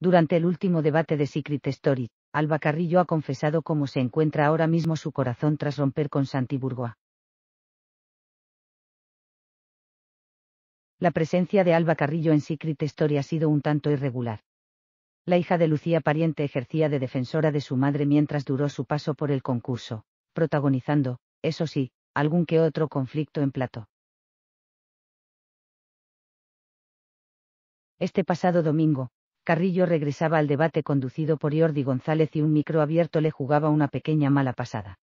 Durante el último debate de Secret Story, Alba Carrillo ha confesado cómo se encuentra ahora mismo su corazón tras romper con Santi La presencia de Alba Carrillo en Secret Story ha sido un tanto irregular. La hija de Lucía Pariente ejercía de defensora de su madre mientras duró su paso por el concurso, protagonizando, eso sí, algún que otro conflicto en plato. Este pasado domingo, Carrillo regresaba al debate conducido por Jordi González y un micro abierto le jugaba una pequeña mala pasada.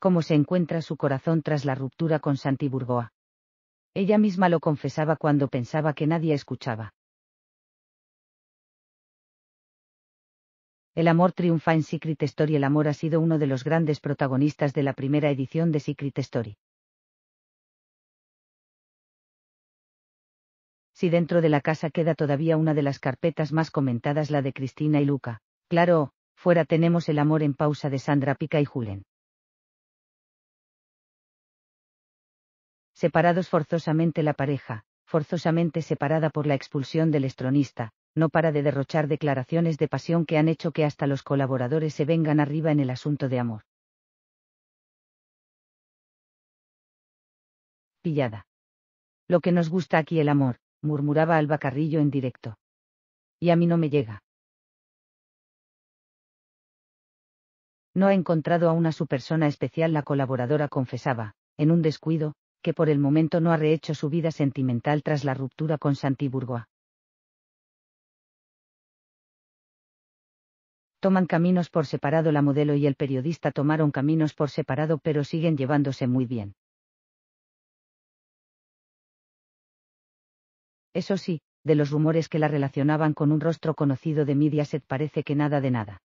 Cómo se encuentra su corazón tras la ruptura con Santi Burgoa. Ella misma lo confesaba cuando pensaba que nadie escuchaba. El amor triunfa en Secret Story. El amor ha sido uno de los grandes protagonistas de la primera edición de Secret Story. si dentro de la casa queda todavía una de las carpetas más comentadas la de Cristina y Luca. Claro, fuera tenemos el amor en pausa de Sandra Pica y Julen. Separados forzosamente la pareja, forzosamente separada por la expulsión del estronista, no para de derrochar declaraciones de pasión que han hecho que hasta los colaboradores se vengan arriba en el asunto de amor. Pillada. Lo que nos gusta aquí el amor, murmuraba Alba Carrillo en directo. Y a mí no me llega. No ha encontrado aún a su persona especial, la colaboradora confesaba, en un descuido, que por el momento no ha rehecho su vida sentimental tras la ruptura con Santiburgoa. Toman caminos por separado, la modelo y el periodista tomaron caminos por separado pero siguen llevándose muy bien. Eso sí, de los rumores que la relacionaban con un rostro conocido de Mediaset parece que nada de nada.